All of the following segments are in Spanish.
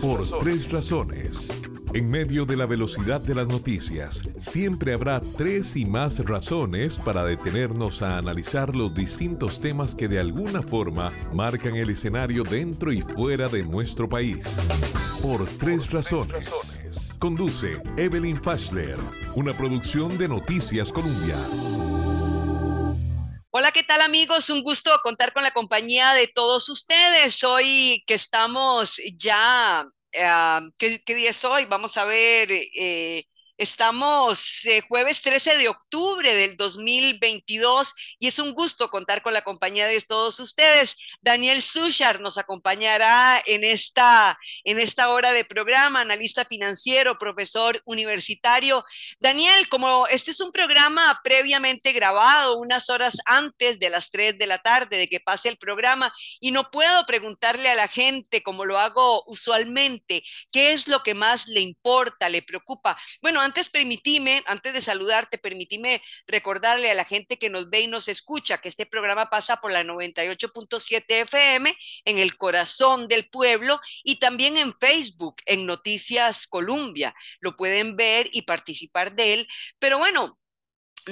Por tres razones. En medio de la velocidad de las noticias, siempre habrá tres y más razones para detenernos a analizar los distintos temas que de alguna forma marcan el escenario dentro y fuera de nuestro país. Por tres razones. Conduce Evelyn Fasler. una producción de Noticias Colombia. Hola, ¿qué tal amigos? Un gusto contar con la compañía de todos ustedes. Hoy que estamos ya, eh, ah, ¿qué, día es hoy? Vamos a ver, eh, Estamos eh, jueves 13 de octubre del 2022 y es un gusto contar con la compañía de todos ustedes. Daniel Suchar nos acompañará en esta, en esta hora de programa, analista financiero, profesor universitario. Daniel, como este es un programa previamente grabado unas horas antes de las 3 de la tarde de que pase el programa y no puedo preguntarle a la gente como lo hago usualmente, qué es lo que más le importa, le preocupa. Bueno, antes permitime, antes de saludarte, permitime recordarle a la gente que nos ve y nos escucha que este programa pasa por la 98.7 FM en el corazón del pueblo y también en Facebook, en Noticias Colombia. Lo pueden ver y participar de él. Pero bueno,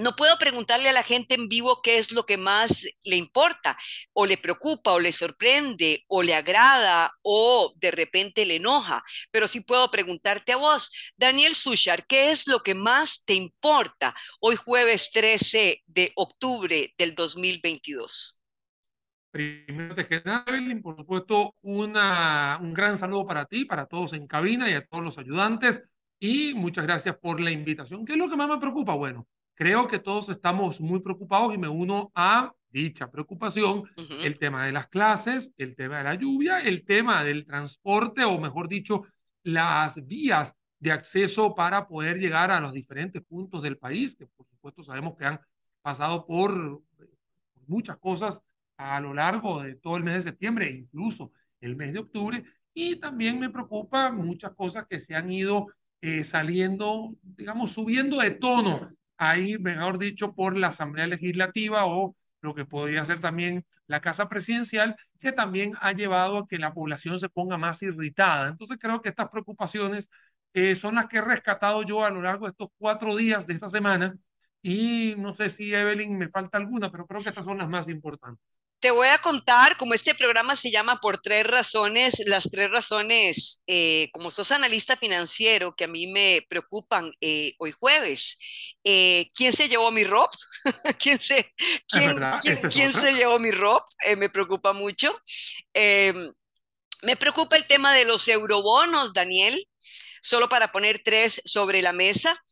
no puedo preguntarle a la gente en vivo qué es lo que más le importa o le preocupa o le sorprende o le agrada o de repente le enoja, pero sí puedo preguntarte a vos, Daniel Suchar, ¿qué es lo que más te importa hoy jueves 13 de octubre del 2022? Primero de que por supuesto, una, un gran saludo para ti, para todos en cabina y a todos los ayudantes. Y muchas gracias por la invitación. ¿Qué es lo que más me preocupa? Bueno, Creo que todos estamos muy preocupados y me uno a dicha preocupación, el tema de las clases, el tema de la lluvia, el tema del transporte o mejor dicho, las vías de acceso para poder llegar a los diferentes puntos del país, que por supuesto sabemos que han pasado por, eh, muchas cosas a lo largo de todo el mes de septiembre, incluso el mes de octubre, y también me preocupa muchas cosas que se han ido eh, saliendo, digamos, subiendo de tono ahí, mejor dicho, por la Asamblea Legislativa o lo que podría ser también la Casa Presidencial, que también ha llevado a que la población se ponga más irritada. Entonces creo que estas preocupaciones eh, son las que he rescatado yo a lo largo de estos cuatro días de esta semana y no sé si Evelyn me falta alguna, pero creo que estas son las más importantes. Te voy a contar, como este programa se llama Por tres razones, las tres razones, eh, como sos analista financiero, que a mí me preocupan eh, hoy jueves. Eh, ¿Quién se llevó mi rob? ¿Quién, se, ah, quién, este se llevó mi rob? me preocupa mucho. Em, me preocupa el tema de los eurobonos, Daniel solo para poner tres sobre la mesa.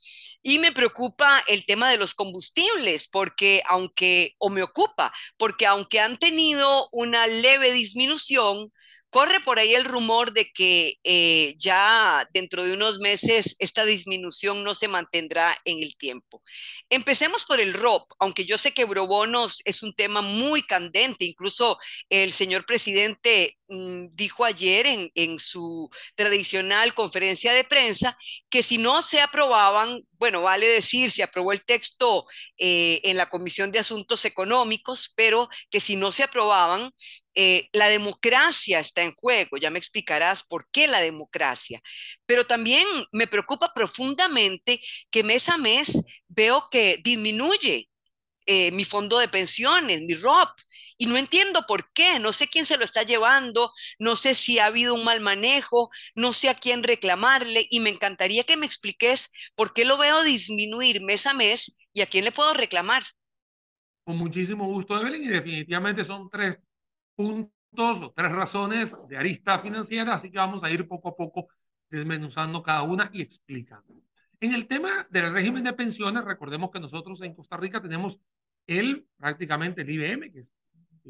Y me preocupa el tema de los combustibles, porque aunque, o me ocupa, porque aunque han tenido una leve disminución, Corre por ahí el rumor de que eh, ya dentro de unos meses esta disminución no se mantendrá en el tiempo. Empecemos por el ROP, aunque yo sé que Eurobonos es un tema muy candente, incluso el señor presidente mm, dijo ayer en su tradicional conferencia de prensa que si no se aprobaban bueno, vale decir, se aprobó el texto eh, en la Comisión de Asuntos Económicos, pero que si no se aprobaban, eh, la democracia está en juego. Ya me explicarás por qué la democracia. Pero también me preocupa profundamente que mes a mes veo que disminuye eh, mi fondo de pensiones, mi ROP, y no entiendo por qué, no sé quién se lo está llevando, no sé si ha habido un mal manejo, no sé a quién reclamarle y me encantaría que me expliques por qué lo veo disminuir mes a mes y a quién le puedo reclamar. Con muchísimo gusto, Evelyn, y definitivamente son tres puntos o tres razones de arista financiera, así que vamos a ir poco a poco desmenuzando cada una y explicando. En el tema del régimen de pensiones, recordemos que nosotros en Costa Rica tenemos el prácticamente el IBM, que es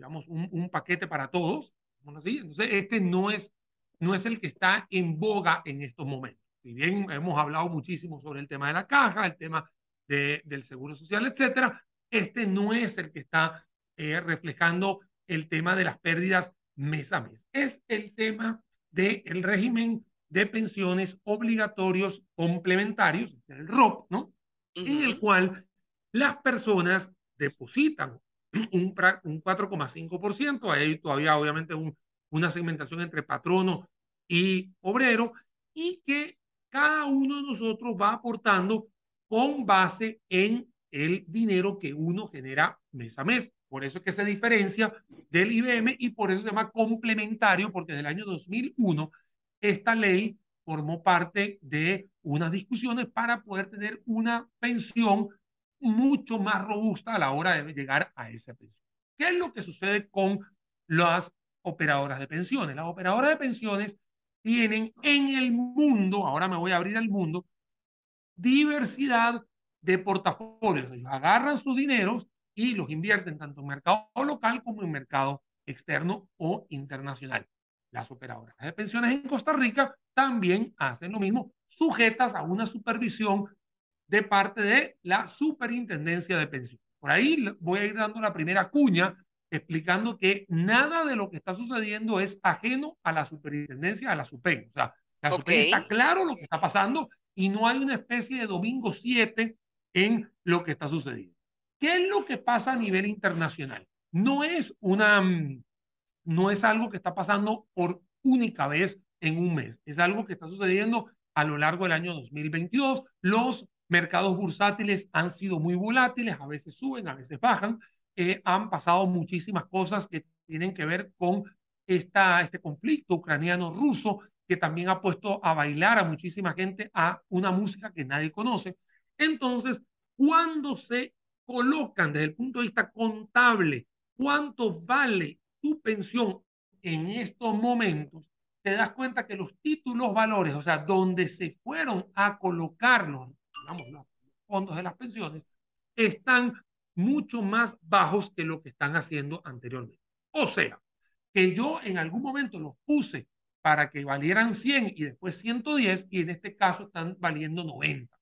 digamos, un, un paquete para todos. Así? Entonces, este no es, no es el que está en boga en estos momentos. Si bien hemos hablado muchísimo sobre el tema de la caja, el tema de, del seguro social, etcétera, este no es el que está eh, reflejando el tema de las pérdidas mes a mes. Es el tema del el régimen de pensiones obligatorios complementarios, el ROP, ¿no? En el cual las personas depositan un, 4,5%. Hay todavía, obviamente, un, una segmentación entre patrono y obrero y que cada uno de nosotros va aportando con base en el dinero que uno genera mes a mes. Por eso es que se diferencia del IBM y por eso se llama complementario, porque en el año 2001 esta ley formó parte de unas discusiones para poder tener una pensión mucho más robusta a la hora de llegar a esa pensión. ¿Qué es lo que sucede con las operadoras de pensiones? Las operadoras de pensiones tienen en el mundo, ahora me voy a abrir al mundo, diversidad de portafolios. Ellos agarran sus dineros y los invierten tanto en mercado local como en mercado externo o internacional. Las operadoras de pensiones en Costa Rica también hacen lo mismo, sujetas a una supervisión de parte de la Superintendencia de Pensiones. Por ahí voy a ir dando la primera cuña explicando que nada de lo que está sucediendo es ajeno a la superintendencia, a la SUPEN. O sea, la está claro lo que está pasando y no hay una especie de domingo 7 en lo que está sucediendo. ¿Qué es lo que pasa a nivel internacional? No es una mm, no es algo que está pasando por única vez en un mes, es algo que está sucediendo a lo largo del año 2022. Los mercados bursátiles han sido muy volátiles, a veces suben, a veces bajan. Eh, han pasado muchísimas cosas que tienen que ver con esta, este conflicto ucraniano-ruso, que también ha puesto a bailar a muchísima gente a una música que nadie conoce. Entonces, cuando se colocan desde el punto de vista contable cuánto vale tu pensión en estos momentos, te das cuenta que los títulos valores, o sea, donde se fueron a colocarlos, los fondos de las pensiones, están mucho más bajos que lo que están haciendo anteriormente. O sea, que yo en algún momento los puse para que valieran 100 y después 110 y en este caso están valiendo 90.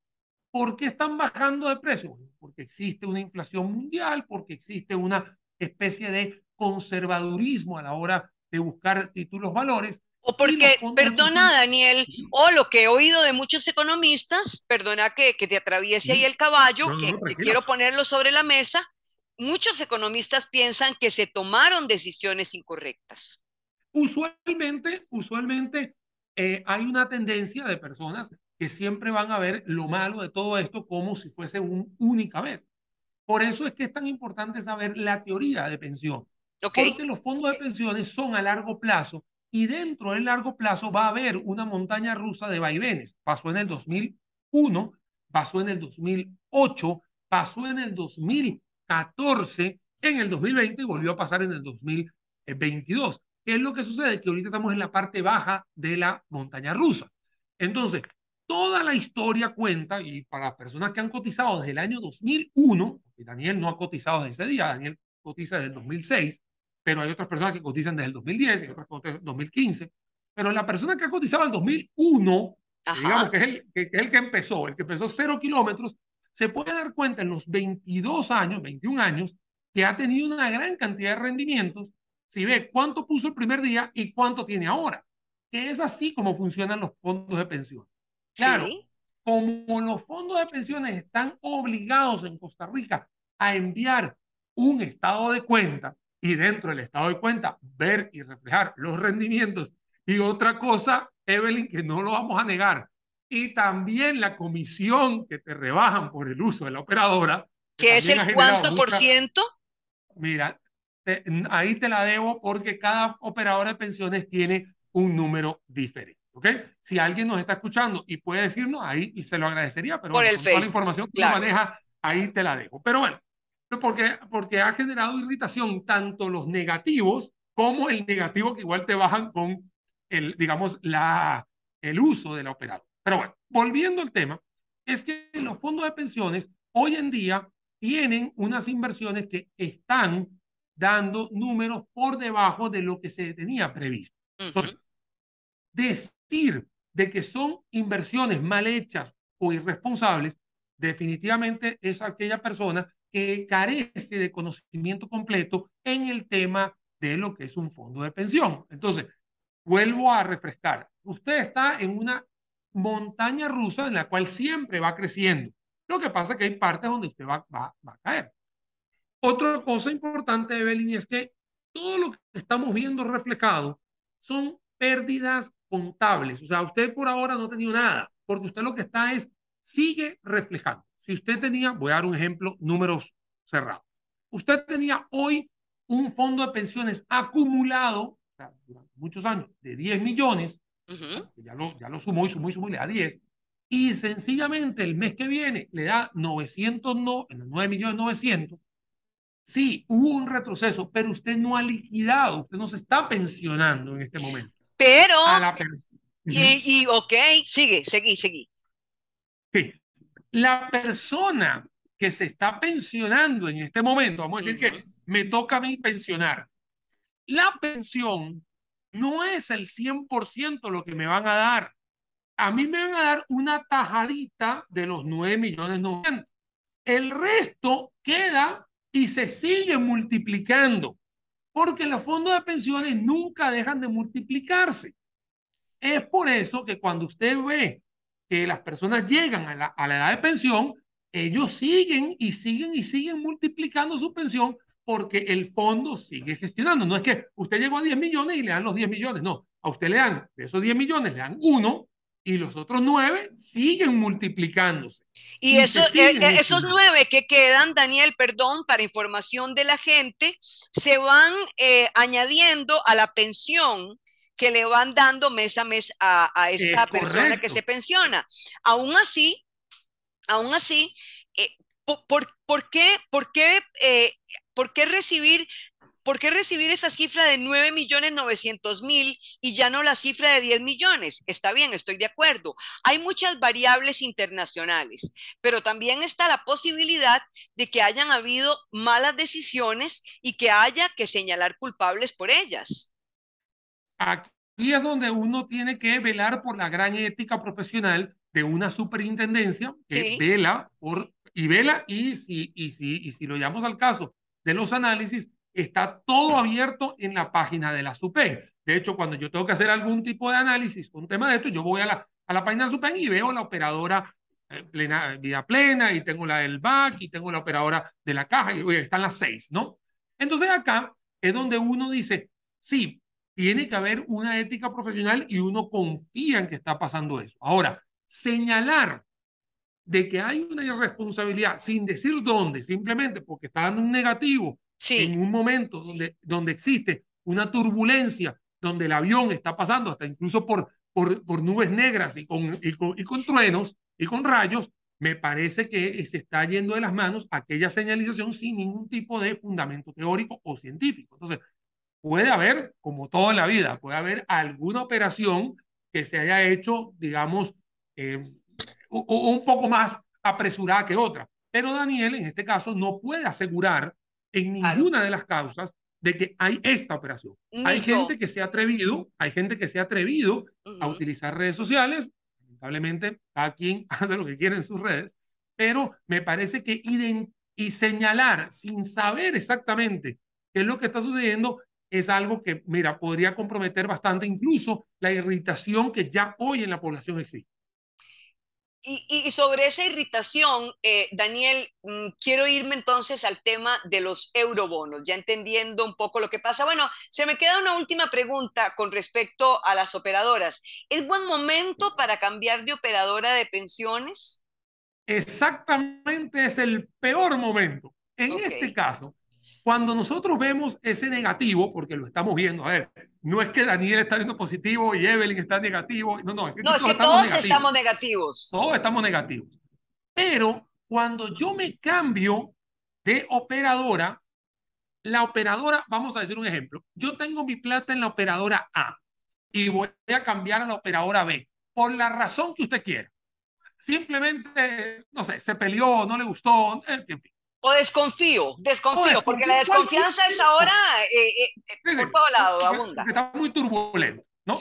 ¿Por qué están bajando de precio? porque existe una inflación mundial, porque existe una especie de conservadurismo a la hora de buscar títulos valores o porque, perdona Daniel, o lo que he oído de muchos economistas, perdona que, te atraviese ahí el caballo, que, quiero ponerlo sobre la mesa, muchos economistas piensan que se tomaron decisiones incorrectas. Usualmente, usualmente eh, hay una tendencia de personas que siempre van a ver lo malo de todo esto como si fuese una única vez. Por eso es que es tan importante saber la teoría de pensión. Porque los fondos de pensiones son a largo plazo y dentro del largo plazo va a haber una montaña rusa de vaivenes. Pasó en el 2001, pasó en el 2008, pasó en el 2014, en el 2020 y volvió a pasar en el 2022. ¿Qué es lo que sucede? Que ahorita estamos en la parte baja de la montaña rusa. Entonces, toda la historia cuenta, y para personas que han cotizado desde el año 2001, y Daniel no ha cotizado desde ese día, Daniel cotiza desde el 2006, pero hay otras personas que cotizan desde el 2010, y otras cotizan desde el 2015, pero la persona que ha cotizado en 2001, digamos que es, el, que, empezó, el que empezó cero kilómetros, se puede dar cuenta en los 22 años, 21 años, que ha tenido una gran cantidad de rendimientos si ve cuánto puso el primer día y cuánto tiene ahora. Que es así como funcionan los fondos de pensión. Claro, como los fondos de pensiones están obligados en Costa Rica a enviar un estado de cuenta y dentro del estado de cuenta ver y reflejar los rendimientos. Y otra cosa, Evelyn, que no lo vamos a negar, y también la comisión que te rebajan por el uso de la operadora. ¿Qué es el cuánto por ciento? Mira, ahí te la debo porque cada operadora de pensiones tiene un número diferente. ¿Ok? Si alguien nos está escuchando y puede decirnos ahí, y se lo agradecería, pero por el la información que maneja, ahí te la dejo. Pero bueno, porque, porque ha generado irritación tanto los negativos como el negativo que igual te bajan con el, digamos, la, el uso del operador. Pero bueno, volviendo al tema, es que los fondos de pensiones hoy en día tienen unas inversiones que están dando números por debajo de lo que se tenía previsto. Entonces, decir de que son inversiones mal hechas o irresponsables, definitivamente es aquella persona que carece de conocimiento completo en el tema de lo que es un fondo de pensión. Entonces, vuelvo a refrescar, usted está en una montaña rusa en la cual siempre va creciendo. Lo que pasa es que hay partes donde usted va, a caer. Otra cosa importante, Evelyn, es que todo lo que estamos viendo reflejado son pérdidas contables. O sea, usted por ahora no ha tenido nada, porque usted lo que está es, sigue reflejando. Si usted tenía, voy a dar un ejemplo, números cerrados. Usted tenía hoy un fondo de pensiones acumulado durante muchos años de 10 millones, ya, lo, ya lo sumó y sumó y sumó y le da 10, y sencillamente el mes que viene le da 900, no, 9 millones Sí, hubo un retroceso, pero usted no ha liquidado, usted no se está pensionando en este momento. Pero... y, y, ok, sigue, seguí, seguí. Sí, la persona que se está pensionando en este momento, vamos a decir que me toca a mí pensionar, la pensión no es el 100% lo que me van a dar. A mí me van a dar una tajadita de los 9 millones 90. El resto queda y se sigue multiplicando, porque los fondos de pensiones nunca dejan de multiplicarse. Es por eso que cuando usted ve que las personas llegan a la, edad de pensión, ellos siguen y siguen y siguen multiplicando su pensión porque el fondo sigue gestionando. No es que usted llegó a 10 millones y le dan los 10 millones, no. A usted le dan, de esos 10 millones, le dan uno y los otros nueve siguen multiplicándose. Y, eh, eh, esos nueve que quedan, Daniel, perdón, para información de la gente, se van eh, añadiendo a la pensión que le van dando mes a mes a, esta persona que se pensiona. Aún así, aún así, eh, por, qué, por, qué, eh, por qué recibir ¿por recibir esa cifra de 9.900.000 millones mil y ya no la cifra de 10 millones? Está bien, estoy de acuerdo. Hay muchas variables internacionales, pero también está la posibilidad de que hayan habido malas decisiones y que haya que señalar culpables por ellas. Aquí es donde uno tiene que velar por la gran ética profesional de una superintendencia que vela y vela y si, y, si, y si lo llamamos al caso de los análisis, está todo abierto en la página de la SUPEN. De hecho, cuando yo tengo que hacer algún tipo de análisis, un tema de esto, yo voy a la, a la página de SUPEN y veo la operadora eh, plena, vida plena, y tengo la del BAC, y tengo la operadora de la caja, y están las seis, ¿no? Entonces acá es donde uno dice, sí, tiene que haber una ética profesional y uno confía en que está pasando eso. Ahora, señalar de que hay una irresponsabilidad sin decir dónde, simplemente porque está dando un negativo en un momento donde, donde existe una turbulencia, donde el avión está pasando hasta incluso por, por, por nubes negras y con, y con, y con truenos y con rayos, me parece que se está yendo de las manos aquella señalización sin ningún tipo de fundamento teórico o científico. Entonces, Puede haber, como toda la vida, puede haber alguna operación que se haya hecho, digamos, eh, un poco más apresurada que otra. Pero Daniel, en este caso, no puede asegurar en ninguna de las causas de que hay esta operación. Hay gente que se ha atrevido, hay gente que se ha atrevido a utilizar redes sociales, lamentablemente a quien hace lo que quiere en sus redes, pero me parece que y señalar sin saber exactamente qué es lo que está sucediendo es algo que, mira, podría comprometer bastante incluso la irritación que ya hoy en la población existe. Y, y sobre esa irritación, eh, Daniel, mm, quiero irme entonces al tema de los eurobonos, ya entendiendo un poco lo que pasa. Bueno, se me queda una última pregunta con respecto a las operadoras. ¿Es buen momento para cambiar de operadora de pensiones? Exactamente es el peor momento. En este caso, cuando nosotros vemos ese negativo, porque lo estamos viendo, a ver, no es que Daniel está viendo positivo y Evelyn está negativo, no, no, es que, todos, estamos, estamos negativos. Todos estamos negativos. Pero cuando yo me cambio de operadora, la operadora, vamos a decir un ejemplo, yo tengo mi plata en la operadora A y voy a cambiar a la operadora B, por la razón que usted quiera. Simplemente, no sé, se peleó, no le gustó, eh, en fin. O desconfío, desconfío, porque la desconfianza es ahora eh, eh, eh, por todo lado, abunda. está muy turbulento, ¿no?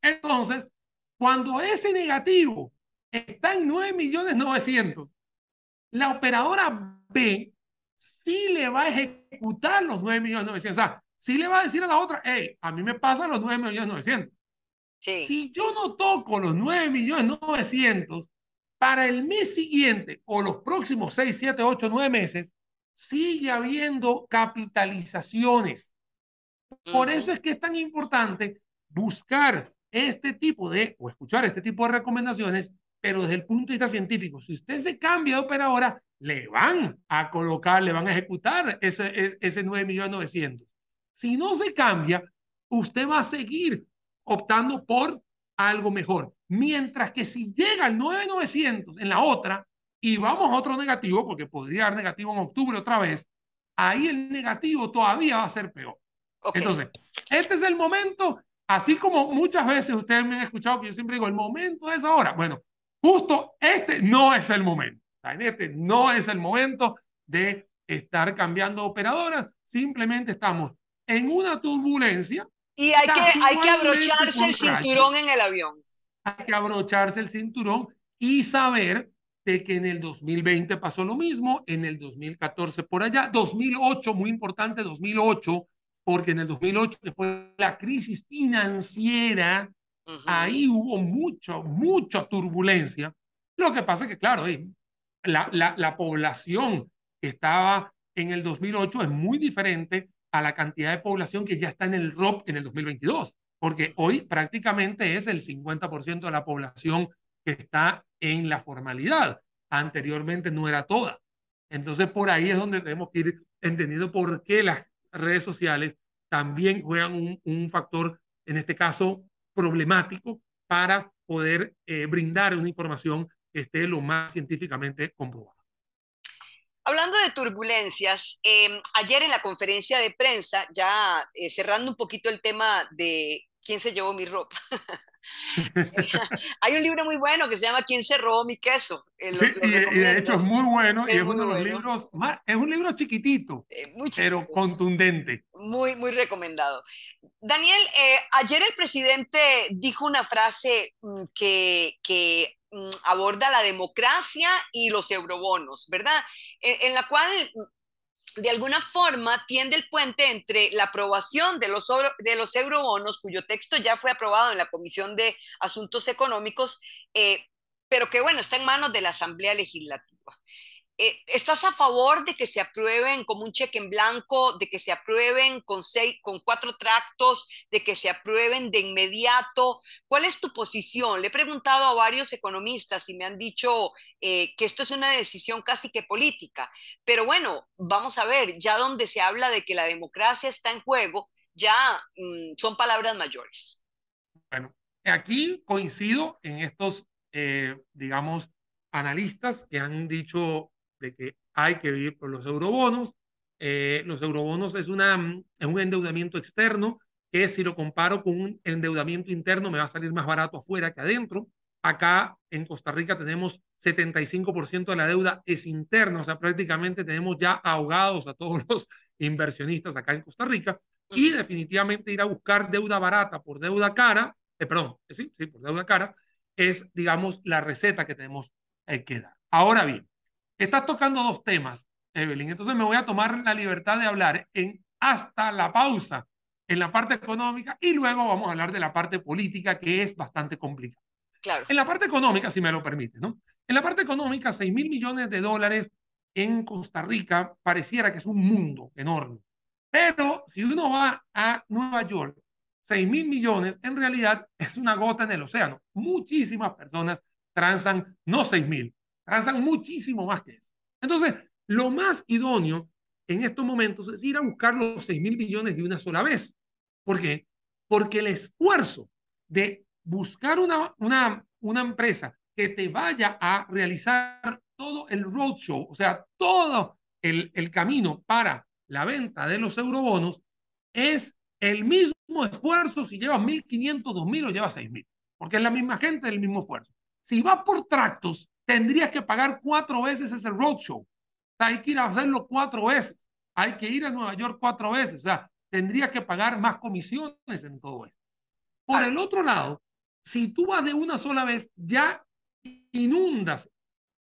Entonces, cuando ese negativo está en 9 millones 900, la operadora B sí le va a ejecutar los 9 millones 900. O sea, sí le va a decir a la otra, hey, a mí me pasan los 9 millones 900. Sí. Si yo no toco los 9 millones 900, para el mes siguiente o los próximos 6, 7, 8, 9 meses, sigue habiendo capitalizaciones. Por eso es que es tan importante buscar este tipo de, o escuchar este tipo de recomendaciones, pero desde el punto de vista científico. Si usted se cambia de operadora, le van a colocar, le van a ejecutar ese, e, ese 9.900.000. Si no se cambia, usted va a seguir optando por algo mejor. Mientras que si llega al 9900 en la otra y vamos a otro negativo, porque podría haber negativo en octubre otra vez, ahí el negativo todavía va a ser peor. Entonces, este es el momento, así como muchas veces ustedes me han escuchado que yo siempre digo, el momento es ahora. Bueno, justo este no es el momento. en Este no es el momento de estar cambiando operadoras, simplemente estamos en una turbulencia y hay que, hay que abrocharse el cinturón en el avión. Hay que abrocharse el cinturón y saber de que en el 2020 pasó lo mismo, en el 2014 por allá, 2008, muy importante, 2008, porque en el 2008 que fue la crisis financiera, ahí hubo mucha, mucha turbulencia. Lo que pasa es que, claro, eh, la, la, la población que estaba en el 2008 es muy diferente a la cantidad de población que ya está en el ROP en el 2022, porque hoy prácticamente es el 50% de la población que está en la formalidad. Anteriormente no era toda. Entonces por ahí es donde tenemos que ir entendiendo por qué las redes sociales también juegan un, factor, en este caso, problemático para poder eh, brindar una información que esté lo más científicamente comprobada. Hablando de turbulencias, em, ayer en la conferencia de prensa, ya eh, cerrando un poquito el tema de quién se llevó mi ropa. Eh, hay un libro muy bueno que se llama ¿Quién se robó mi queso? Eh, y, de hecho es muy bueno y es uno de los libros más, es un libro chiquitito, pero contundente. Muy, muy recomendado. Daniel, ayer el presidente dijo una frase mm, que, que Mm, aborda la democracia y los eurobonos, ¿verdad? E, en, la cual mm, de alguna forma tiende el puente entre la aprobación de los, de los eurobonos, cuyo texto ya fue aprobado en la Comisión de Asuntos Económicos, eh, pero que bueno, está en manos de la Asamblea Legislativa. Eh, ¿Estás a favor de que se aprueben como un cheque en blanco, de que se aprueben con, con cuatro tractos, de que se aprueben de inmediato? ¿Cuál es tu posición? Le he preguntado a varios economistas y me han dicho eh, que esto es una decisión casi que política. Pero bueno, vamos a ver, ya donde se habla de que la democracia está en juego, ya mm, son palabras mayores. Bueno, aquí coincido en estos, eh, digamos, analistas que han dicho de que hay que vivir por los eurobonos. Eh, los eurobonos es, una, es un endeudamiento externo que si lo comparo con un endeudamiento interno me va a salir más barato afuera que adentro. Acá en Costa Rica tenemos 75% de la deuda es interna, o sea, prácticamente tenemos ya ahogados a todos los inversionistas acá en Costa Rica. Y definitivamente ir a buscar deuda barata por deuda cara, eh, perdón, sí, sí, por deuda cara, es, digamos, la receta que tenemos eh, que dar. Ahora bien, Estás tocando dos temas, Evelyn. Entonces me voy a tomar la libertad de hablar en hasta la pausa en la parte económica y luego vamos a hablar de la parte política que es bastante complicada. Claro. En la parte económica, si me lo permite, ¿no? En la parte económica, 6 mil millones de dólares en Costa Rica pareciera que es un mundo enorme. Pero si uno va a Nueva York, 6 mil millones en realidad es una gota en el océano. Muchísimas personas transan no 6 mil, Avanzan muchísimo más que eso. Entonces, lo más idóneo en estos momentos es ir a buscar los 6 mil millones de una sola vez. ¿Por qué? Porque el esfuerzo de buscar una, una, una empresa que te vaya a realizar todo el roadshow, o sea, todo el, el camino para la venta de los eurobonos, es el mismo esfuerzo si llevas 1.500, 2.000 o llevas 6.000, porque es la misma gente, el mismo esfuerzo. Si va por tractos, tendrías que pagar cuatro veces ese roadshow. hay que ir a hacerlo cuatro veces. Hay que ir a Nueva York cuatro veces. O sea, tendrías que pagar más comisiones en todo esto. Por el otro lado, si tú vas de una sola vez, ya inundas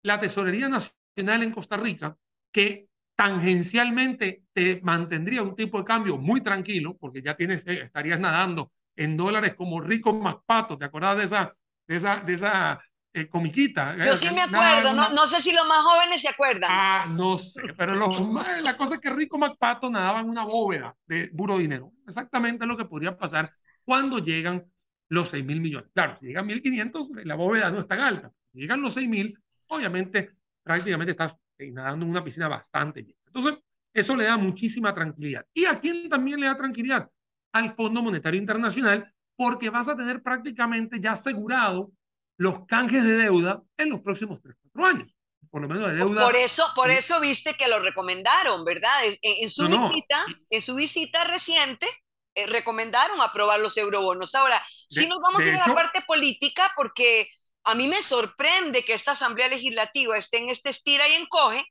la Tesorería Nacional en Costa Rica, que tangencialmente te mantendría un tipo de cambio muy tranquilo, porque ya tienes, eh, estarías nadando en dólares como rico pato, ¿Te acordás de esa, de esa, de esa eh, comiquita. Eh, Yo sí me eh, acuerdo, no, no, sé si los más jóvenes se acuerdan. Ah, no sé, pero la cosa es que Rico MacPato nadaba en una bóveda de buro dinero. Exactamente lo que podría pasar cuando llegan los 6 mil millones. Claro, si llegan 1.500, la bóveda no está alta. Si llegan los 6 mil, obviamente prácticamente estás nadando en una piscina bastante llena. Entonces, eso le da muchísima tranquilidad. ¿Y a quién también le da tranquilidad? Al Fondo Monetario Internacional, porque vas a tener prácticamente ya asegurado los canjes de deuda en los próximos tres cuatro años. Por lo menos de deuda. Por eso, por eso viste que lo recomendaron, ¿verdad? En, su, visita, en su visita reciente, eh, recomendaron aprobar los eurobonos. Ahora, si nos vamos a ir a la parte política, porque a mí me sorprende que esta Asamblea Legislativa esté en este estira y encoge,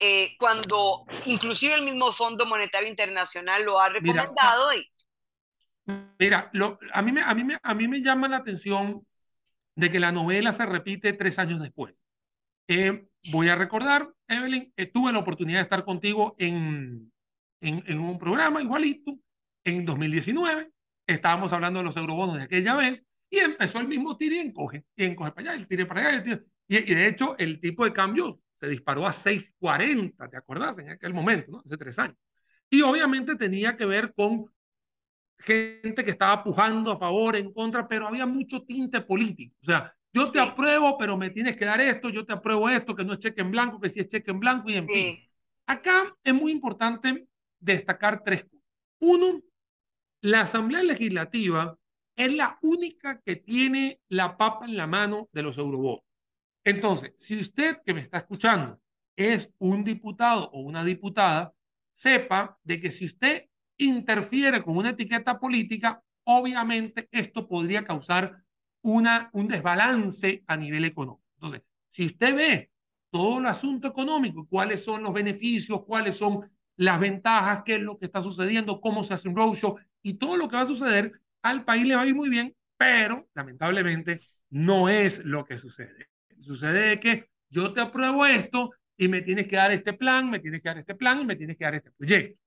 eh, cuando inclusive el mismo Fondo Monetario Internacional lo ha recomendado. Mira, y... mira a, mí me, a, mí me, a mí me llama la atención de que la novela se repite tres años después. Eh, voy a recordar, Evelyn, eh, tuve la oportunidad de estar contigo en, en, un programa igualito, en 2019, estábamos hablando de los eurobonos de aquella vez, y empezó el mismo tire y encoge, y encoge para allá, y para allá, y, de hecho el tipo de cambio se disparó a 6.40, ¿te acordás? En aquel momento, ¿no? Hace tres años. Y obviamente tenía que ver con gente que estaba pujando a favor, en contra, pero había mucho tinte político. O sea, yo te apruebo, pero me tienes que dar esto, yo te apruebo esto, que no es cheque en blanco, que sí es cheque en blanco y en Acá es muy importante destacar tres cosas. Uno, la Asamblea Legislativa es la única que tiene la papa en la mano de los eurobonos. Entonces, si usted que me está escuchando es un diputado o una diputada, sepa de que si usted interfiere con una etiqueta política, obviamente esto podría causar una, un desbalance a nivel económico. Entonces, si usted ve todo el asunto económico, cuáles son los beneficios, cuáles son las ventajas, qué es lo que está sucediendo, cómo se hace un roadshow y todo lo que va a suceder, al país le va a ir muy bien, pero lamentablemente no es lo que sucede. Sucede que yo te apruebo esto y me tienes que dar este plan, me tienes que dar este plan y me tienes que dar este proyecto.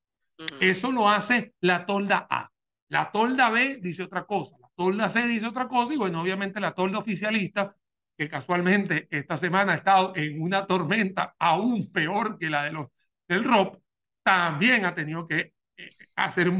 Eso lo hace la tolda A. La tolda B dice otra cosa, la tolda C dice otra cosa y bueno, obviamente la tolda oficialista, que casualmente esta semana ha estado en una tormenta aún peor que la de los, del ROP, también ha tenido que eh, hacer eh,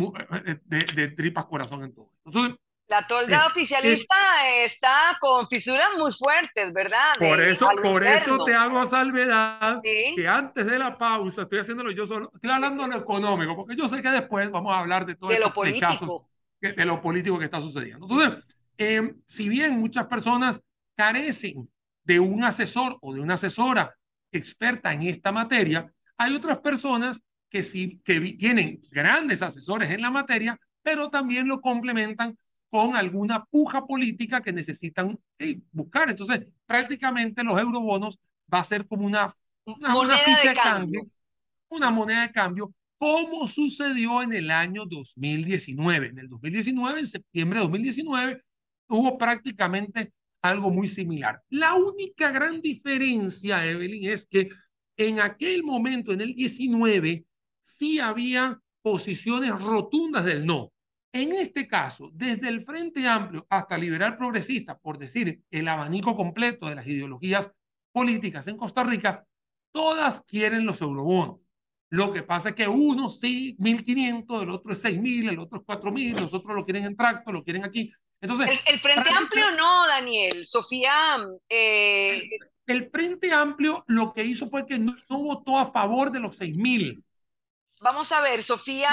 eh, de, de tripas corazón en todo. Entonces, la tolda eh, oficialista está con fisuras muy fuertes, ¿verdad? por eso, por eso te hago salvedad que antes de la pausa, estoy haciéndolo yo solo, estoy hablando de lo económico, porque yo sé que después vamos a hablar de todo de lo político. de lo político que está sucediendo. Entonces, em, si bien muchas personas carecen de un asesor o de una asesora experta en esta materia, hay otras personas que sí que tienen grandes asesores en la materia, pero también lo complementan con alguna puja política que necesitan buscar. Entonces, prácticamente los eurobonos va a ser como una, una, moneda de cambio. una moneda de cambio, como sucedió en el año 2019. En el 2019, en septiembre de 2019, hubo prácticamente algo muy similar. La única gran diferencia, Evelyn, es que en aquel momento, en el 19, sí había posiciones rotundas del no. En este caso, desde el Frente Amplio hasta Liberal Progresista, por decir el abanico completo de las ideologías políticas en Costa Rica, todas quieren los eurobonos. Lo que pasa es que uno sí, 1.500, el otro es 6.000, el otro es 4.000, los otros lo quieren en tracto, lo quieren aquí. Entonces, el, Frente Amplio no, Daniel, Sofía. Eh, el, Frente Amplio lo que hizo fue que no, no votó a favor de los 6.000 vamos a ver, Sofía,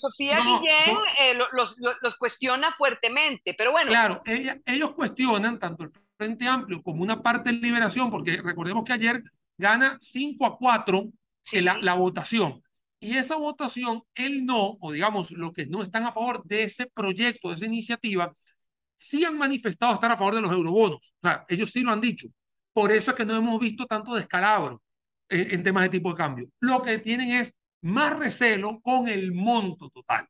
Sofía Guillén eh, los, los, cuestiona fuertemente, pero bueno. Claro, ellos cuestionan tanto el Frente Amplio como una parte de Liberación, porque recordemos que ayer gana 5 a 4 eh, la, la votación. Y esa votación, él no, o digamos, los que no están a favor de ese proyecto, de esa iniciativa, sí han manifestado estar a favor de los eurobonos. O sea, ellos sí lo han dicho. Por eso es que no hemos visto tanto descalabro eh, en temas de tipo de cambio. Lo que tienen es más recelo con el monto total.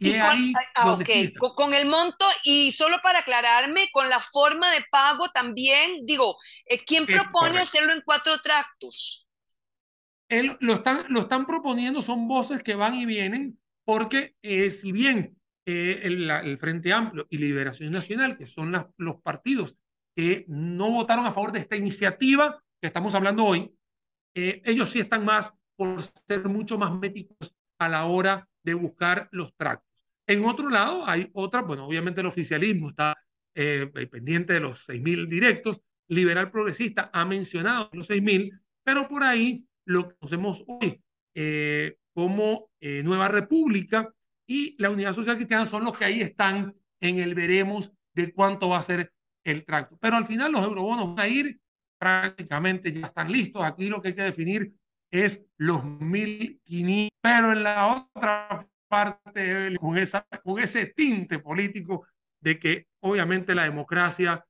Y, con, ahí ah, con, el monto y solo para aclararme, con la forma de pago también, digo, eh, ¿quién propone hacerlo en cuatro tractos? Él, lo, están, lo están proponiendo, son voces que van y vienen, porque si bien eh, el, Frente Amplio y Liberación Nacional, que son los partidos que no votaron a favor de esta iniciativa que estamos hablando hoy, eh, ellos sí están más por ser mucho más méticos a la hora de buscar los tractos. En otro lado hay otra, bueno, obviamente el oficialismo está eh, pendiente de los 6.000 directos, liberal progresista ha mencionado los 6.000, pero por ahí lo que conocemos hoy eh, como eh, Nueva República y la Unidad Social Cristiana son los que ahí están en el veremos de cuánto va a ser el tracto. Pero al final los eurobonos van a ir prácticamente ya están listos. Aquí lo que hay que definir es los 1.500, pero en la otra parte, con, esa, con ese tinte político de que obviamente la democracia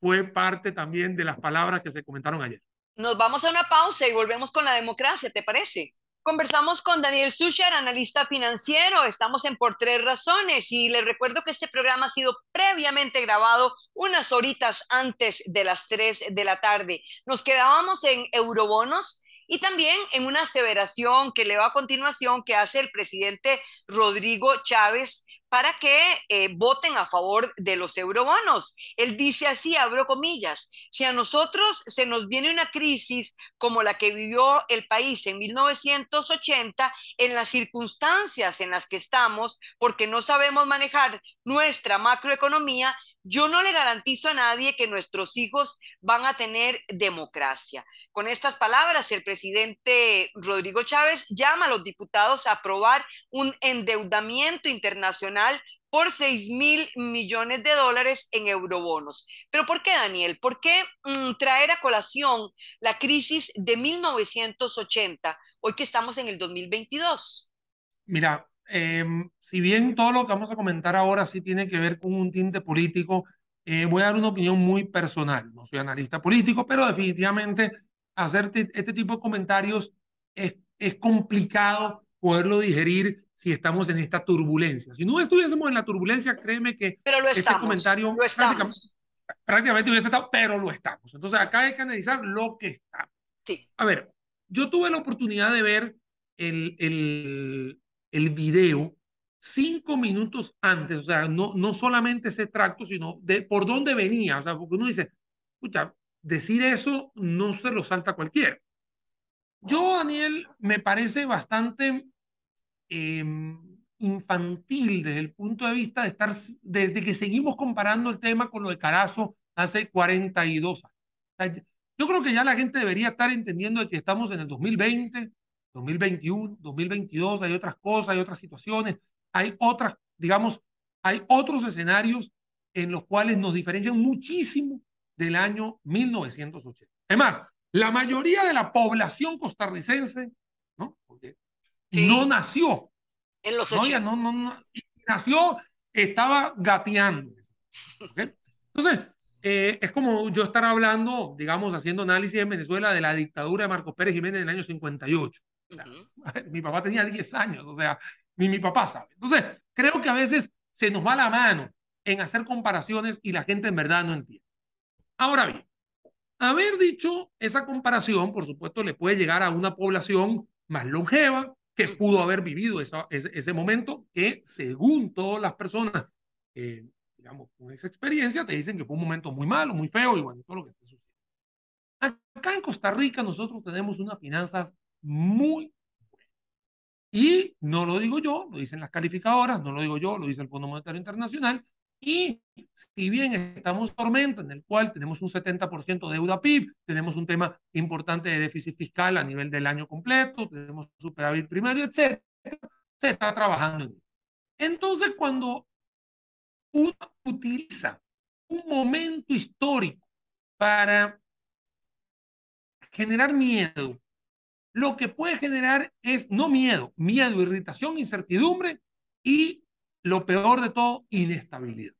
fue parte también de las palabras que se comentaron ayer. Nos vamos a una pausa y volvemos con la democracia, ¿te parece? Conversamos con Daniel Sucher, analista financiero. Estamos en Por Tres Razones y les recuerdo que este programa ha sido previamente grabado unas horitas antes de las 3 de la tarde. Nos quedábamos en Eurobonos y también en una aseveración que le va a continuación que hace el presidente Rodrigo Chávez para que eh, voten a favor de los eurobonos. Él dice así, abro comillas, si a nosotros se nos viene una crisis como la que vivió el país en 1980, en las circunstancias en las que estamos, porque no sabemos manejar nuestra macroeconomía, yo no le garantizo a nadie que nuestros hijos van a tener democracia. Con estas palabras, el presidente Rodrigo Chávez llama a los diputados a aprobar un endeudamiento internacional por 6 mil millones de dólares en eurobonos. Pero ¿por qué, Daniel? ¿Por qué mm, traer a colación la crisis de 1980, hoy que estamos en el 2022? Mira, Em, si bien todo lo que vamos a comentar ahora sí tiene que ver con un tinte político, eh, voy a dar una opinión muy personal. No soy analista político, pero definitivamente hacer este tipo de comentarios es, es complicado poderlo digerir si estamos en esta turbulencia. Si no estuviésemos en la turbulencia, créeme que pero este comentario prácticamente, prácticamente, hubiese estado, pero lo estamos. Entonces acá hay que analizar lo que está. A ver, yo tuve la oportunidad de ver el, el, el video cinco minutos antes, o sea, no, no solamente ese extracto, sino de por dónde venía, o sea, porque uno dice, escucha, decir eso no se lo salta cualquiera. Yo, Daniel, me parece bastante em, infantil desde el punto de vista de estar, desde que seguimos comparando el tema con lo de Carazo hace 42 años. yo creo que ya la gente debería estar entendiendo que estamos en el 2020, 2021, 2022, hay otras cosas, hay otras situaciones, hay otras, digamos, hay otros escenarios en los cuales nos diferencian muchísimo del año 1980. Además, la mayoría de la población costarricense, ¿no? no nació. En los no, No, no, no, nació, estaba gateando. Entonces, eh, es como yo estar hablando, digamos, haciendo análisis en Venezuela de la dictadura de Marcos Pérez Jiménez en el año 58. Mi papá tenía 10 años, o sea, ni mi papá sabe. Entonces, creo que a veces se nos va la mano en hacer comparaciones y la gente en verdad no entiende. Ahora bien, haber dicho esa comparación, por supuesto, le puede llegar a una población más longeva que pudo haber vivido ese, momento, que según todas las personas, eh, digamos, con esa experiencia, te dicen que fue un momento muy malo, muy feo y bueno, todo lo que está sucediendo. Acá en Costa Rica nosotros tenemos unas finanzas muy Y no lo digo yo, lo dicen las calificadoras, no lo digo yo, lo dice el Fondo Monetario Internacional. Y si bien estamos en tormenta en el cual tenemos un 70% de deuda PIB, tenemos un tema importante de déficit fiscal a nivel del año completo, tenemos superávit primario, etcétera, se está trabajando Entonces, cuando uno utiliza un momento histórico para generar miedo, lo que puede generar es no miedo, miedo, irritación, incertidumbre y lo peor de todo, inestabilidad.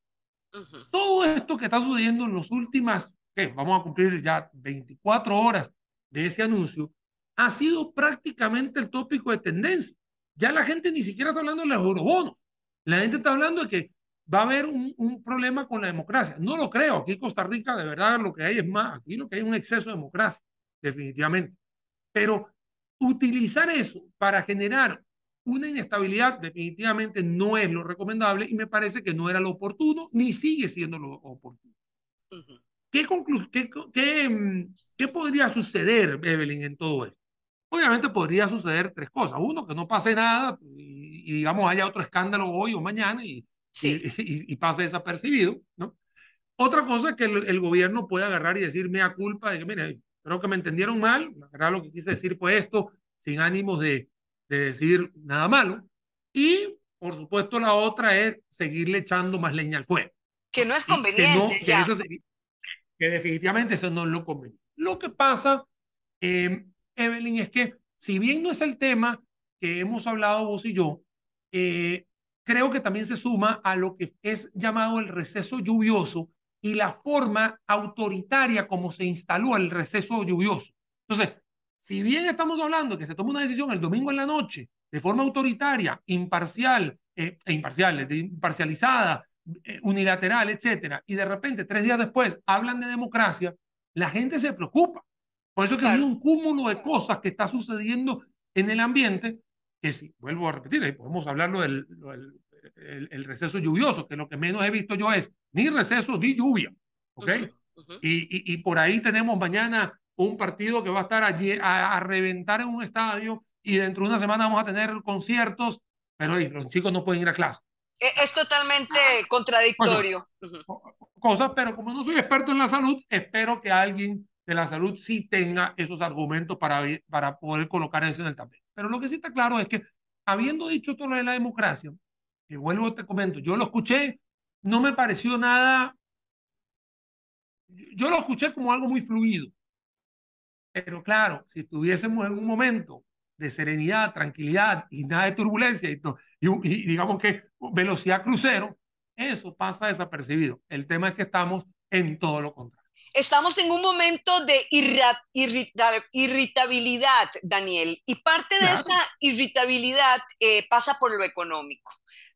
Todo esto que está sucediendo en las últimas, que vamos a cumplir ya 24 horas de ese anuncio, ha sido prácticamente el tópico de tendencia. Ya la gente ni siquiera está hablando de los eurobonos. La gente está hablando de que va a haber un, un, problema con la democracia. No lo creo. Aquí en Costa Rica, de verdad, lo que hay es más. Aquí lo que hay es un exceso de democracia, definitivamente. Pero Utilizar eso para generar una inestabilidad definitivamente no es lo recomendable y me parece que no era lo oportuno ni sigue siendo lo oportuno. qué, qué, mm, ¿Qué, podría suceder, Evelyn, en todo esto? Obviamente podría suceder tres cosas. Uno, que no pase nada y, digamos haya otro escándalo hoy o mañana y, sí. y, pase desapercibido, ¿no? Otra cosa es que el, gobierno puede agarrar y decir mea culpa de que, mire, Creo que me entendieron mal. La verdad, lo que quise decir fue esto, sin ánimos de, de decir nada malo. Y, por supuesto, la otra es seguirle echando más leña al fuego. Que no es conveniente. Que, definitivamente eso no es lo conveniente. Lo que pasa, em, Evelyn, es que si bien no es el tema que hemos hablado vos y yo, eh, creo que también se suma a lo que es llamado el receso lluvioso, y la forma autoritaria como se instaló el receso lluvioso. Entonces, si bien estamos hablando que se toma una decisión el domingo en la noche, de forma autoritaria, imparcial, eh, e imparcializada, eh, unilateral, etcétera, y de repente, tres días después, hablan de democracia, la gente se preocupa. Por eso es que hay un cúmulo de cosas que está sucediendo en el ambiente, que si, vuelvo a repetir, ahí podemos hablarlo del, del el, receso lluvioso, que lo que menos he visto yo es ni receso ni lluvia. ¿Ok? Y, y, por ahí tenemos mañana un partido que va a estar allí a, reventar en un estadio y dentro de una semana vamos a tener conciertos, pero los chicos no pueden ir a clase. Es, totalmente ah, contradictorio. Cosas, pero como no soy experto en la salud, espero que alguien de la salud sí tenga esos argumentos para, para poder colocar eso en el tablero. Pero lo que sí está claro es que, habiendo dicho todo lo de la democracia, y vuelvo, te comento, yo lo escuché, no me pareció nada, yo lo escuché como algo muy fluido. Pero claro, si estuviésemos en un momento de serenidad, tranquilidad y nada de turbulencia y, digamos que velocidad crucero, eso pasa desapercibido. El tema es que estamos en todo lo contrario. Estamos en un momento de irritabilidad, Daniel, y parte de esa irritabilidad eh, pasa por lo económico.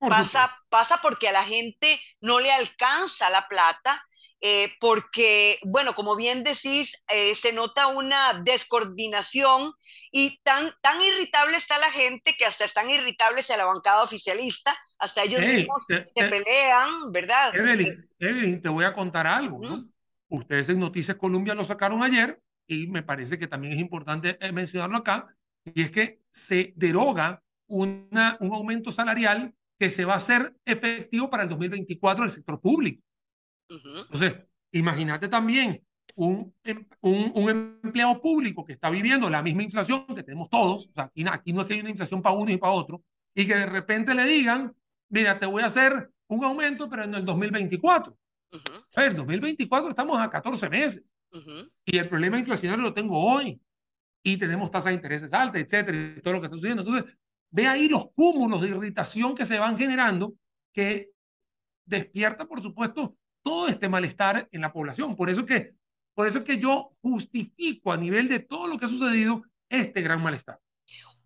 Pasa, pasa porque a la gente no le alcanza la plata, eh, porque, bueno, como bien decís, eh, se nota una descoordinación y tan, tan irritable está la gente que hasta están irritables a la bancada oficialista, hasta ellos mismos se pelean, ¿verdad? Evelyn, eh, Evelyn, te voy a contar algo. ¿no? Ustedes en Noticias Colombia lo sacaron ayer y me parece que también es importante mencionarlo acá, y es que se deroga una, un aumento salarial que se va a hacer efectivo para el 2024 en el sector público. Entonces, imagínate también un, em, un, un, empleado público que está viviendo la misma inflación que tenemos todos, o sea, aquí, no es que hay una inflación para uno y para otro, y que de repente le digan, mira, te voy a hacer un aumento, pero en el 2024. Uh -huh. A ver, 2024 estamos a 14 meses y el problema inflacionario lo tengo hoy y tenemos tasas de intereses altas, etcétera, y todo lo que está sucediendo. Entonces, Ve ahí los cúmulos de irritación que se van generando, que despierta, por supuesto, todo este malestar en la población. Por eso que, por eso que yo justifico a nivel de todo lo que ha sucedido este gran malestar.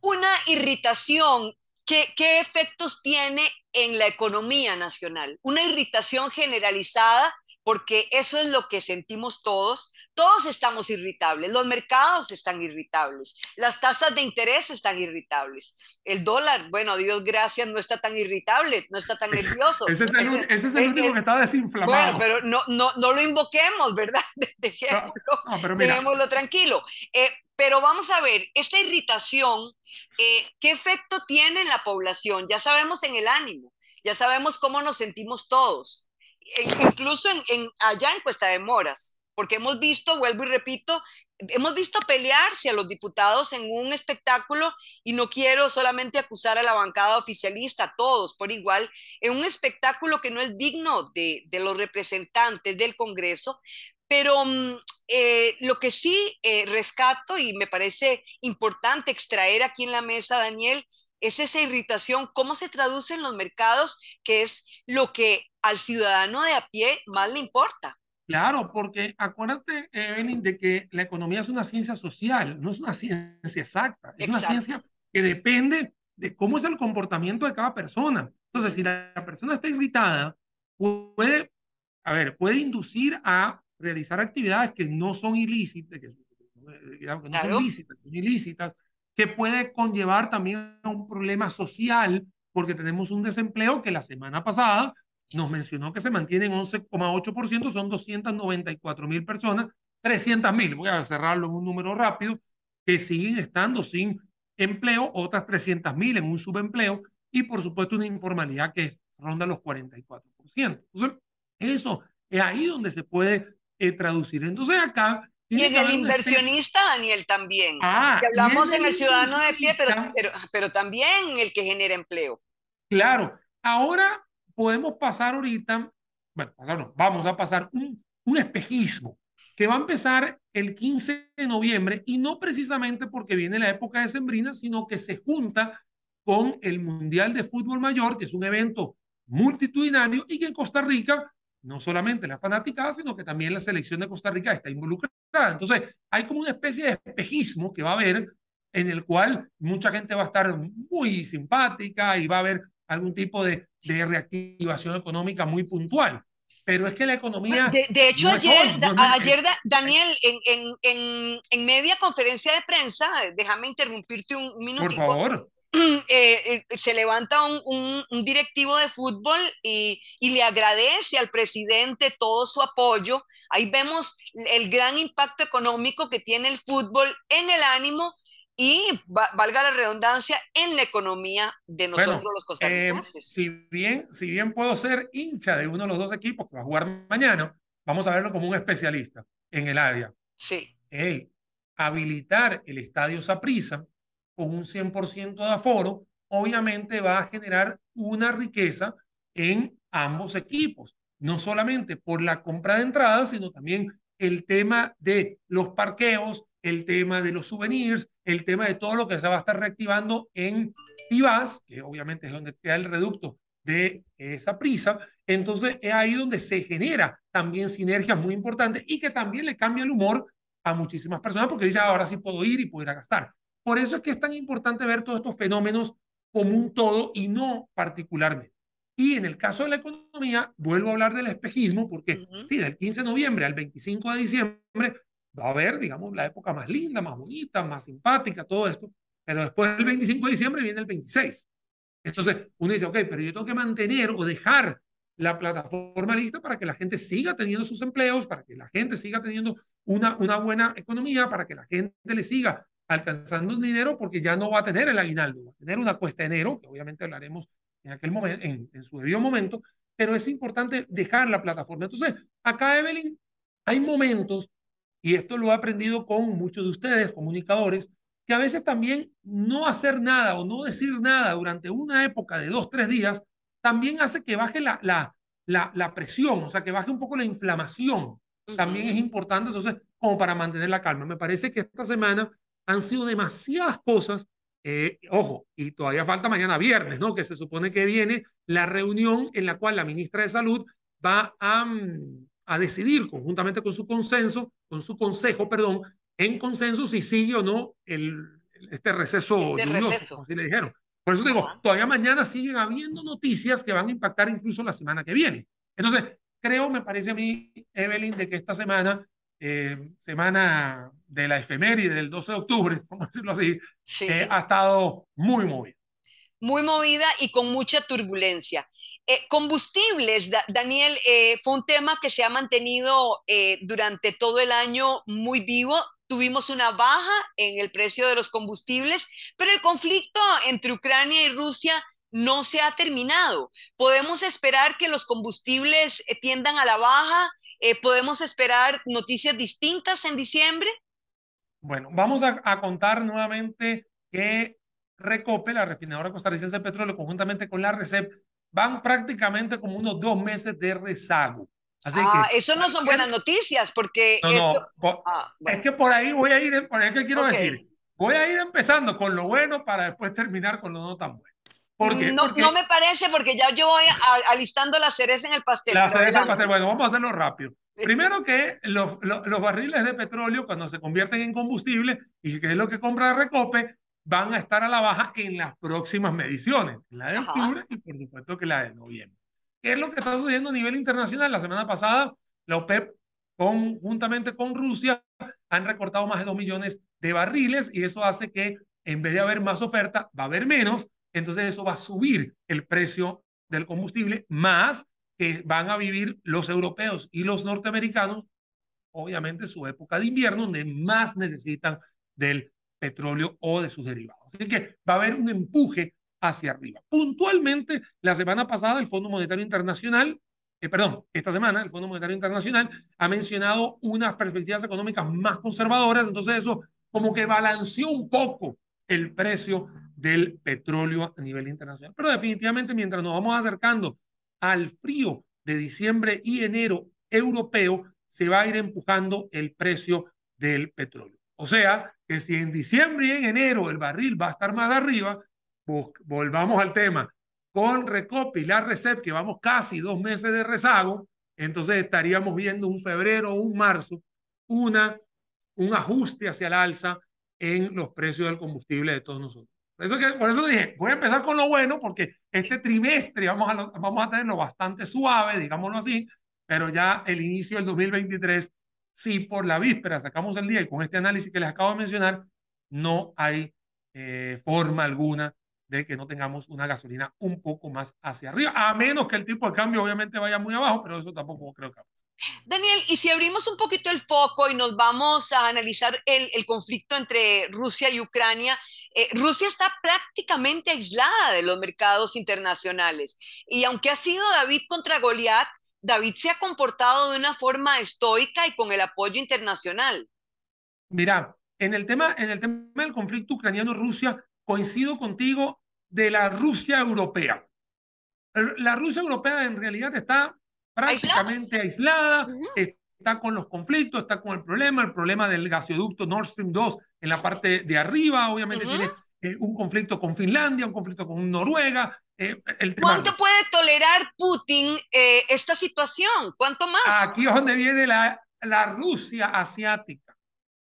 Una irritación, ¿qué, qué efectos tiene en la economía nacional? Una irritación generalizada, porque eso es lo que sentimos todos, todos estamos irritables, los mercados están irritables, las tasas de interés están irritables, el dólar, bueno, Dios gracias, no está tan irritable, no está tan nervioso. Ese es el, último que está desinflamado. Bueno, pero no, lo invoquemos, ¿verdad? Dejémoslo, tranquilo. Eh, pero vamos a ver, esta irritación, eh, ¿qué efecto tiene en la población? Ya sabemos en el ánimo, ya sabemos cómo nos sentimos todos, e incluso allá en Cuesta de Moras porque hemos visto, vuelvo y repito, hemos visto pelearse a los diputados en un espectáculo, y no quiero solamente acusar a la bancada oficialista, a todos por igual, en un espectáculo que no es digno de, los representantes del Congreso, pero mm, eh, lo que sí eh, rescato y me parece importante extraer aquí en la mesa, Daniel, es esa irritación, cómo se traduce en los mercados, que es lo que al ciudadano de a pie más le importa. Claro, porque acuérdate, Evelyn, de que la economía es una ciencia social, no es una ciencia exacta, es una ciencia que depende de cómo es el comportamiento de cada persona. Entonces, si la persona está irritada, puede, a ver, puede inducir a realizar actividades que no son ilícitas, que, eh, no son ilícitas, que puede conllevar también a un problema social, porque tenemos un desempleo que la semana pasada nos mencionó que se mantienen 11,8%, son 294 mil personas, 300 mil, voy a cerrarlo en un número rápido, que siguen estando sin empleo, otras 300 mil en un subempleo y por supuesto una informalidad que ronda los 44%. Entonces, eso es ahí donde se puede eh, traducir. Entonces acá... Y en el inversionista, Daniel, también. Ah, hablamos en el, ciudadano de pie, pero, pero, pero también el que genera empleo. Claro. Ahora podemos pasar ahorita, bueno, vamos a pasar un, un espejismo que va a empezar el 15 de noviembre y no precisamente porque viene la época de Sembrina, sino que se junta con el Mundial de Fútbol Mayor, que es un evento multitudinario y que en Costa Rica, no solamente la fanática, sino que también la selección de Costa Rica está involucrada. Entonces, hay como una especie de espejismo que va a haber en el cual mucha gente va a estar muy simpática y va a haber algún tipo de, reactivación económica muy puntual. Pero es que la economía... De, hecho, ayer, Daniel, en, media conferencia de prensa, déjame interrumpirte un minuto. Por favor. Eh, eh, se levanta un, directivo de fútbol y, y, le agradece al presidente todo su apoyo. Ahí vemos el gran impacto económico que tiene el fútbol en el ánimo y valga la redundancia en la economía de nosotros los eh, costarricenses. si, bien, si bien puedo ser hincha de uno de los dos equipos que va a jugar mañana, vamos a verlo como un especialista en el área. Sí. habilitar el estadio Saprisa con un 100% de aforo, obviamente va a generar una riqueza en ambos equipos, no solamente por la compra de entradas, sino también el tema de los parqueos, el tema de los souvenirs, el tema de todo lo que se va a estar reactivando en IVAS, que obviamente es donde queda el reducto de esa prisa. Entonces es ahí donde se genera también sinergias muy importantes y que también le cambia el humor a muchísimas personas porque dice ah, ahora sí puedo ir y puedo gastar. Por eso es que es tan importante ver todos estos fenómenos como un todo y no particularmente. Y en el caso de la economía, vuelvo a hablar del espejismo, porque sí, del 15 de noviembre al 25 de diciembre va a haber, digamos, la época más linda, más bonita, más simpática, todo esto, pero después del 25 de diciembre viene el 26. Entonces, uno dice, ok, pero yo tengo que mantener o dejar la plataforma lista para que la gente siga teniendo sus empleos, para que la gente siga teniendo una, una buena economía, para que la gente le siga alcanzando un dinero porque ya no va a tener el aguinaldo, va a tener una cuesta de enero, que obviamente hablaremos en aquel momento, en, en su debido momento, pero es importante dejar la plataforma. Entonces, acá, Evelyn, hay momentos y esto lo he aprendido con muchos de ustedes, comunicadores, que a veces también no hacer nada o no decir nada durante una época de dos, tres días, también hace que baje la, la, la, presión, o sea, que baje un poco la inflamación. También es importante, entonces, como para mantener la calma. Me parece que esta semana han sido demasiadas cosas. Eh, ojo, y todavía falta mañana viernes, ¿no? Que se supone que viene la reunión en la cual la ministra de Salud va a mm, a decidir conjuntamente con su consenso, con su consejo, perdón, en consenso si sigue o no el, este receso, este le dijeron. Por eso digo, todavía mañana siguen habiendo noticias que van a impactar incluso la semana que viene. Entonces, creo, me parece a mí, Evelyn, de que esta semana, eh, semana de la efeméride del 12 de octubre, vamos a decirlo así, eh, ha estado muy movida. Muy movida y con mucha turbulencia. Eh, combustibles, Daniel, eh, fue un tema que se ha mantenido eh, durante todo el año muy vivo. Tuvimos una baja en el precio de los combustibles, pero el conflicto entre Ucrania y Rusia no se ha terminado. Podemos esperar que los combustibles tiendan a la baja, podemos esperar noticias distintas en diciembre. Bueno, vamos a, contar nuevamente que Recope, la refinadora costarricense de petróleo, conjuntamente con la RECEP, van prácticamente como unos dos meses de rezago. ah, eso no son buenas noticias porque... No, ah, es que por ahí voy a ir, por ahí que quiero decir, voy a ir empezando con lo bueno para después terminar con lo no tan bueno. No, no me parece porque ya yo voy alistando la cereza en el pastel. La cereza en el pastel, bueno, vamos a hacerlo rápido. Primero que los, barriles de petróleo cuando se convierten en combustible y que es lo que compra Recope, van a estar a la baja en las próximas mediciones, la de octubre y por supuesto que la de noviembre. ¿Qué es lo que está sucediendo a nivel internacional? La semana pasada, la OPEP, conjuntamente con Rusia, han recortado más de 2 millones de barriles y eso hace que en vez de haber más oferta, va a haber menos. Entonces eso va a subir el precio del combustible, más que van a vivir los europeos y los norteamericanos, obviamente su época de invierno, donde más necesitan del petróleo o de sus derivados. Así que va a haber un empuje hacia arriba. Puntualmente, la semana pasada el Fondo Monetario Internacional, eh, perdón, esta semana el Fondo Monetario Internacional ha mencionado unas perspectivas económicas más conservadoras, entonces eso como que balanceó un poco el precio del petróleo a nivel internacional. Pero definitivamente mientras nos vamos acercando al frío de diciembre y enero europeo, se va a ir empujando el precio del petróleo. O sea, que si en diciembre y en enero el barril va a estar más arriba, volvamos al tema. Con recopilar la RECEP, que vamos casi dos meses de rezago, entonces estaríamos viendo un febrero o un marzo, una, un ajuste hacia el alza en los precios del combustible de todos nosotros. Por eso, que, por eso dije, voy a empezar con lo bueno, porque este trimestre vamos a, vamos a tenerlo bastante suave, digámoslo así, pero ya el inicio del 2023 si por la víspera sacamos el día y con este análisis que les acabo de mencionar, no hay eh, forma alguna de que no tengamos una gasolina un poco más hacia arriba, a menos que el tipo de cambio obviamente vaya muy abajo, pero eso tampoco creo que pase. Daniel, y si abrimos un poquito el foco y nos vamos a analizar el, conflicto entre Rusia y Ucrania, eh, Rusia está prácticamente aislada de los mercados internacionales. Y aunque ha sido David contra Goliat, David se ha comportado de una forma estoica y con el apoyo internacional. Mira, en el tema, en el tema del conflicto ucraniano-Rusia, coincido contigo de la Rusia europea. La Rusia europea en realidad está prácticamente aislada, está con los conflictos, está con el problema, el problema del gasoducto Nord Stream 2 en la parte de arriba, obviamente tiene eh, un conflicto con Finlandia, un conflicto con Noruega, eh, ¿Cuánto puede tolerar Putin eh, esta situación? ¿Cuánto más? Aquí es donde viene la, la Rusia asiática,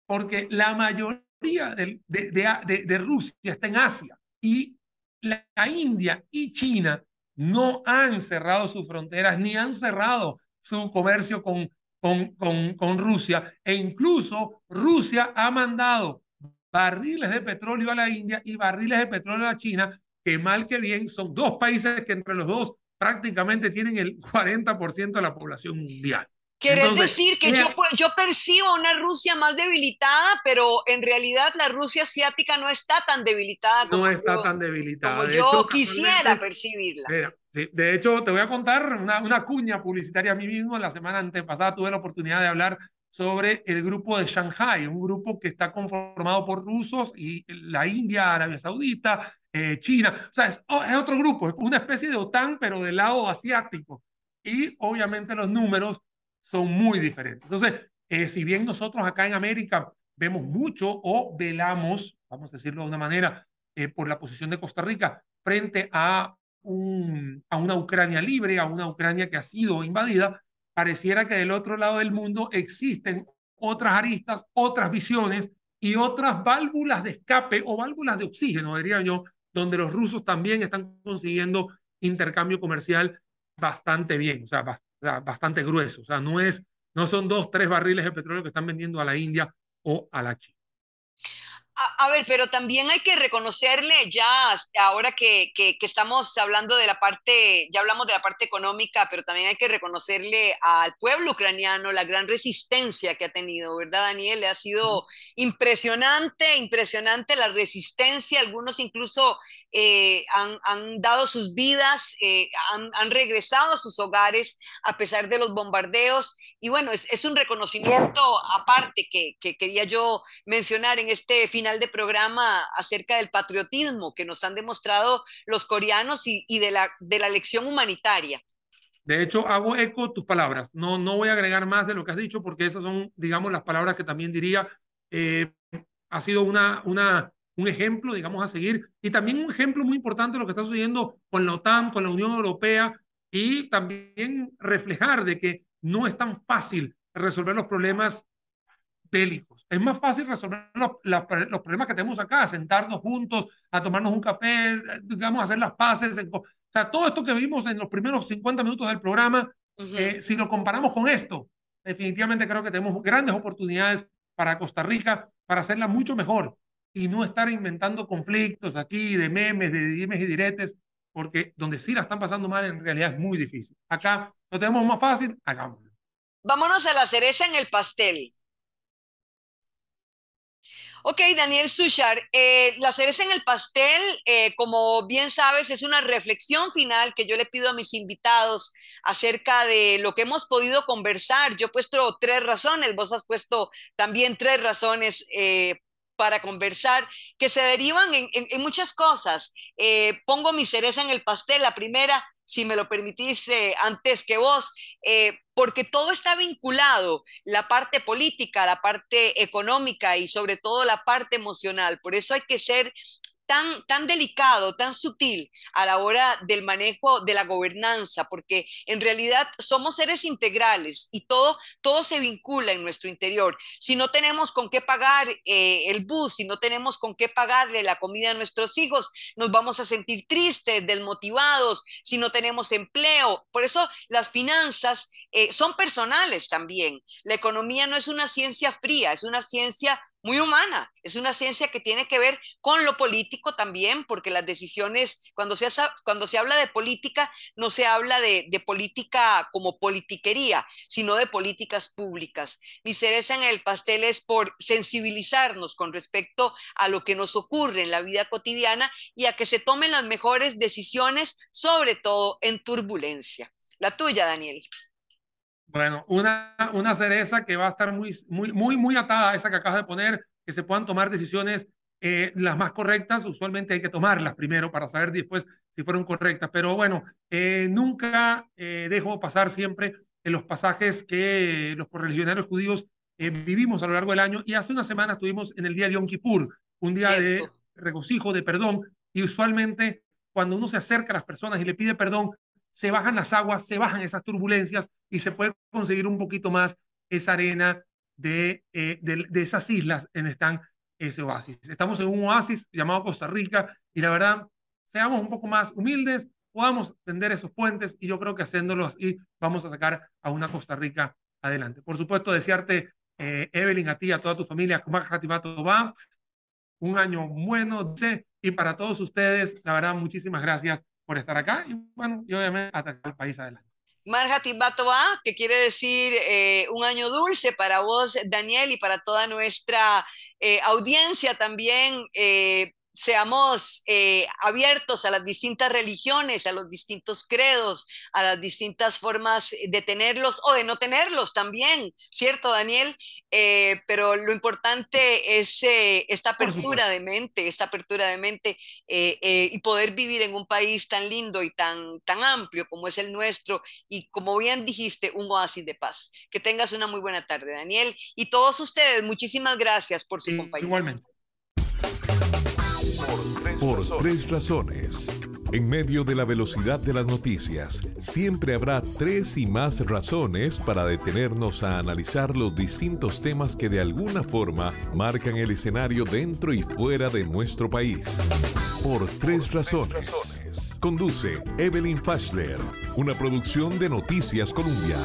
porque la mayoría de, de, de, Rusia está en Asia y la, la India y China no han cerrado sus fronteras ni han cerrado su comercio con, con, con, con, Rusia. E incluso Rusia ha mandado barriles de petróleo a la India y barriles de petróleo a China que mal que bien son dos países que entre los dos prácticamente tienen el 40% de la población mundial. ¿Querés decir que yo, eh, yo percibo una Rusia más debilitada, pero en realidad la Rusia asiática no está tan debilitada como, no está tan debilitada. yo quisiera percibirla. de hecho, te voy a contar una, una, cuña publicitaria a mí mismo. La semana antepasada tuve la oportunidad de hablar sobre el grupo de Shanghai, un grupo que está conformado por rusos y la India, Arabia Saudita, eh, China. O sea, es, oh, otro grupo, una especie de OTAN, pero del lado asiático. Y obviamente los números son muy diferentes. Entonces, eh, si bien nosotros acá en América vemos mucho o velamos, vamos a decirlo de una manera, eh, por la posición de Costa Rica frente a, un, a una Ucrania libre, a una Ucrania que ha sido invadida, pareciera que del otro lado del mundo existen otras aristas, otras visiones y otras válvulas de escape o válvulas de oxígeno, diría yo, donde los rusos también están consiguiendo intercambio comercial bastante bien, o sea, bastante grueso. O sea, no, es, no son dos, tres barriles de petróleo que están vendiendo a la India o a la China. A, ver, pero también hay que reconocerle ya, este, ahora que, que, estamos hablando de la parte, ya hablamos de la parte económica, pero también hay que reconocerle al pueblo ucraniano la gran resistencia que ha tenido, ¿verdad, Daniel? Ha sido impresionante, impresionante la resistencia, algunos incluso eh, han, han, dado sus vidas, eh, han, han, regresado a sus hogares a pesar de los bombardeos. Y bueno, es, es un reconocimiento aparte que, que, quería yo mencionar en este final de programa acerca del patriotismo que nos han demostrado los coreanos y, y de, la, de la lección humanitaria. De hecho, hago eco tus palabras. No, no voy a agregar más de lo que has dicho porque esas son, digamos, las palabras que también diría. Eh, ha sido una, una un ejemplo, digamos, a seguir. Y también un ejemplo muy importante de lo que está sucediendo con la OTAN, con la Unión Europea, y también reflejar de que no es tan fácil resolver los problemas bélicos. Es más fácil resolver los, problemas que tenemos acá, sentarnos juntos, a tomarnos un café, digamos, hacer las paces. o sea, todo esto que vimos en los primeros 50 minutos del programa, eh, si lo comparamos con esto, definitivamente creo que tenemos grandes oportunidades para Costa Rica, para hacerla mucho mejor y no estar inventando conflictos aquí de memes, de dimes y diretes, porque donde sí la están pasando mal en realidad es muy difícil. Acá lo tenemos más fácil, hagámoslo. Vámonos a la cereza en el pastel. Ok, Daniel Suchar, eh, la cereza en el pastel, eh, como bien sabes, es una reflexión final que yo le pido a mis invitados acerca de lo que hemos podido conversar. Yo he puesto tres razones, vos has puesto también tres razones eh, para conversar, que se derivan en, muchas cosas. Eh, pongo mi cereza en el pastel, la primera, si me lo permitís, eh, antes que vos, eh, porque todo está vinculado, la parte política, la parte económica y sobre todo la parte emocional. Por eso hay que ser tan, delicado, tan sutil a la hora del manejo de la gobernanza, porque en realidad somos seres integrales y todo, todo se vincula en nuestro interior. Si no tenemos con qué pagar eh, el bus, si no tenemos con qué pagarle la comida a nuestros hijos, nos vamos a sentir tristes, desmotivados, si no tenemos empleo. Por eso las finanzas eh, son personales también. La economía no es una ciencia fría, es una ciencia muy humana. Es una ciencia que tiene que ver con lo político también, porque las decisiones, cuando se, cuando se habla de política, no se habla de, de política como politiquería, sino de políticas públicas. Mi cereza en el pastel es por sensibilizarnos con respecto a lo que nos ocurre en la vida cotidiana y a que se tomen las mejores decisiones, sobre todo en turbulencia. La tuya, Daniel. Bueno, una, una cereza que va a estar muy, muy, muy, muy atada a esa que acabas de poner, que se puedan tomar decisiones eh, las más correctas, usualmente hay que tomarlas primero para saber después si fueron correctas. Pero bueno, eh, nunca eh, dejo pasar siempre los pasajes que los correligionarios judíos vivimos a lo largo del año. Y hace una semana estuvimos en el día de Yom Kippur, un día de regocijo, de perdón. Y usualmente cuando uno se acerca a las personas y le pide perdón, se bajan las aguas, se bajan esas turbulencias y se puede conseguir un poquito más esa arena de, eh, de, esas islas en están ese oasis. Estamos en un oasis llamado Costa Rica y la verdad, seamos un poco más humildes, podamos tender esos puentes y yo creo que haciéndolo así vamos a sacar a una Costa Rica adelante. Por supuesto, desearte, eh, Evelyn, a ti, a toda tu familia, un año bueno y para todos ustedes, la verdad, muchísimas gracias por estar acá y, bueno, y obviamente hasta el país adelante. Marja Batoa, que quiere decir eh, un año dulce para vos, Daniel, y para toda nuestra eh, audiencia también. Eh, seamos eh, abiertos a las distintas religiones, a los distintos credos, a las distintas formas de tenerlos o de no tenerlos también, ¿cierto, Daniel? Eh, pero lo importante es eh, esta apertura de mente, esta apertura de mente y poder vivir en un país tan lindo y tan, tan amplio como es el nuestro y como bien dijiste, un oasis de paz. Que tengas una muy buena tarde, Daniel. Y todos ustedes, muchísimas gracias por su compañía. Igualmente por, tres, razones. En medio de la velocidad de las noticias, siempre habrá tres y más razones para detenernos a analizar los distintos temas que de alguna forma marcan el escenario dentro y fuera de nuestro país. Por tres, razones. Conduce Evelyn Fachler, una producción de Noticias Colombia.